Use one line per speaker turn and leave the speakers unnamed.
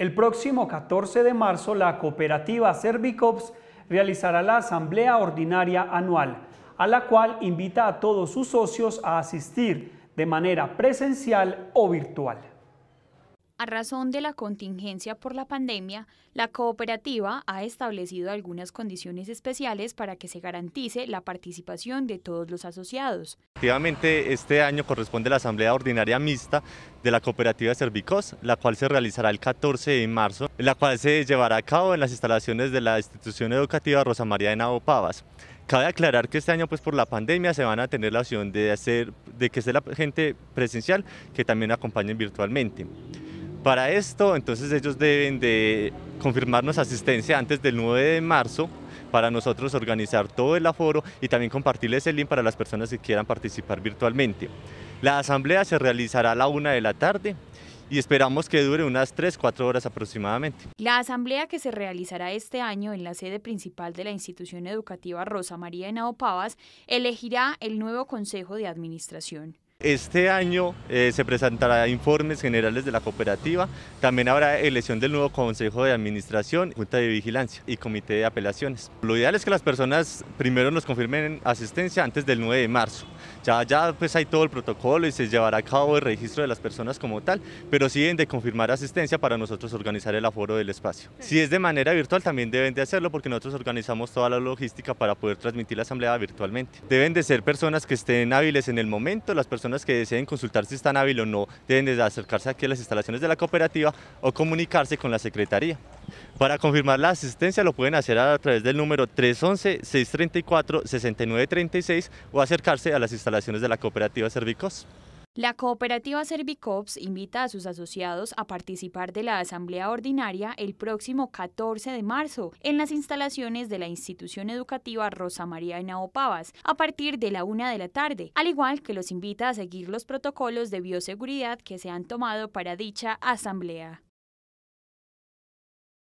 El próximo 14 de marzo, la cooperativa Servicops realizará la Asamblea Ordinaria Anual, a la cual invita a todos sus socios a asistir de manera presencial o virtual. A razón de la contingencia por la pandemia, la cooperativa ha establecido algunas condiciones especiales para que se garantice la participación de todos los asociados.
Efectivamente, este año corresponde la Asamblea Ordinaria Mixta de la Cooperativa Servicos, la cual se realizará el 14 de marzo, la cual se llevará a cabo en las instalaciones de la institución educativa Rosa María de Nabo Pavas. Cabe aclarar que este año, pues por la pandemia, se van a tener la opción de, hacer, de que sea la gente presencial, que también acompañen virtualmente. Para esto, entonces ellos deben de confirmarnos asistencia antes del 9 de marzo para nosotros organizar todo el aforo y también compartirles el link para las personas que quieran participar virtualmente. La asamblea se realizará a la una de la tarde y esperamos que dure unas 3-4 horas aproximadamente.
La asamblea que se realizará este año en la sede principal de la institución educativa Rosa María de Pavas elegirá el nuevo Consejo de Administración.
Este año eh, se presentará informes generales de la cooperativa, también habrá elección del nuevo Consejo de Administración, Junta de Vigilancia y Comité de Apelaciones. Lo ideal es que las personas primero nos confirmen asistencia antes del 9 de marzo. Ya, ya pues hay todo el protocolo y se llevará a cabo el registro de las personas como tal, pero siguen de confirmar asistencia para nosotros organizar el aforo del espacio. Si es de manera virtual también deben de hacerlo porque nosotros organizamos toda la logística para poder transmitir la asamblea virtualmente. Deben de ser personas que estén hábiles en el momento, las personas que deseen consultar si están hábiles o no deben acercarse aquí a las instalaciones de la cooperativa o comunicarse con la Secretaría. Para confirmar la asistencia lo pueden hacer a través del número 311-634-6936 o acercarse a las instalaciones de la cooperativa Servicos.
La cooperativa Servicops invita a sus asociados a participar de la Asamblea Ordinaria el próximo 14 de marzo en las instalaciones de la institución educativa Rosa María Henao Pavas a partir de la una de la tarde, al igual que los invita a seguir los protocolos de bioseguridad que se han tomado para dicha asamblea.